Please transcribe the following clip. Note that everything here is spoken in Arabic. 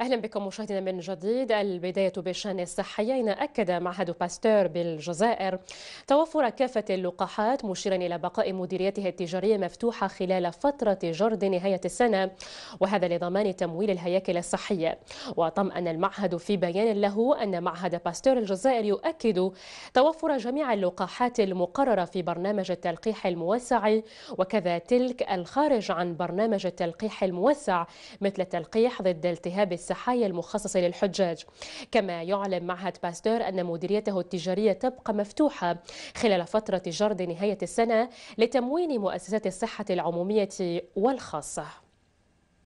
أهلا بكم مشاهدينا من جديد البداية بشان الصحيين أكد معهد باستور بالجزائر توفر كافة اللقاحات مشيرا إلى بقاء مديريته التجارية مفتوحة خلال فترة جرد نهاية السنة وهذا لضمان تمويل الهياكل الصحية وطمأن المعهد في بيان له أن معهد باستور الجزائر يؤكد توفر جميع اللقاحات المقررة في برنامج التلقيح الموسع وكذا تلك الخارج عن برنامج التلقيح الموسع مثل التلقيح ضد التهاب السحايا المخصصة للحجاج كما يعلم معهد باستور أن مديريته التجارية تبقى مفتوحة خلال فترة جرد نهاية السنة لتموين مؤسسات الصحة العمومية والخاصة